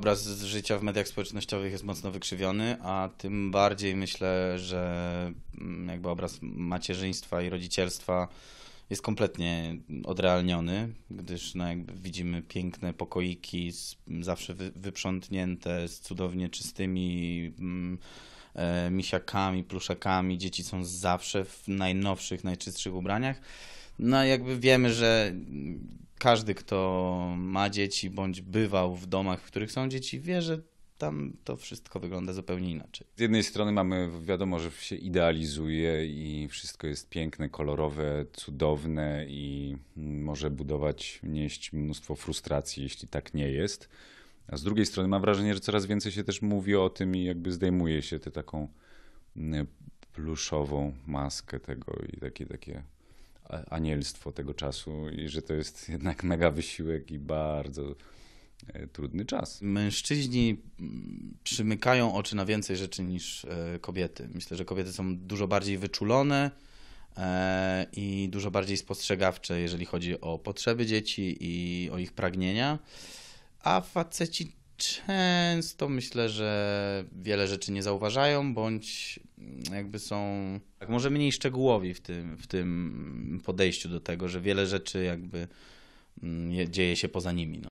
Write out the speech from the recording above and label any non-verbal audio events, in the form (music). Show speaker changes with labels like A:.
A: obraz życia w mediach społecznościowych jest mocno wykrzywiony, a tym bardziej myślę, że mm, jakby obraz macierzyństwa i rodzicielstwa jest kompletnie odrealniony, gdyż no, widzimy piękne pokoiki, z, mm, zawsze wy, wyprzątnięte, z cudownie czystymi mm, e, misiakami, pluszakami. Dzieci są zawsze w najnowszych, najczystszych ubraniach. No jakby wiemy, że każdy, kto ma dzieci bądź bywał w domach, w których są dzieci, wie, że tam to wszystko wygląda zupełnie inaczej.
B: Z jednej strony mamy, wiadomo, że się idealizuje i wszystko jest piękne, kolorowe, cudowne i może budować, nieść mnóstwo frustracji, jeśli tak nie jest. A z drugiej strony mam wrażenie, że coraz więcej się też mówi o tym i jakby zdejmuje się tę taką mm, pluszową maskę tego i takie, takie anielstwo tego czasu i że to jest jednak (laughs) mega wysiłek i bardzo e, trudny czas.
A: Mężczyźni mm, przymykają oczy na więcej rzeczy niż e, kobiety. Myślę, że kobiety są dużo bardziej wyczulone e, i dużo bardziej spostrzegawcze, jeżeli chodzi o potrzeby dzieci i o ich pragnienia. A faceci często myślę, że wiele rzeczy nie zauważają, bądź jakby są tak może mniej szczegółowi w tym, w tym podejściu do tego, że wiele rzeczy jakby mm, dzieje się poza nimi. No.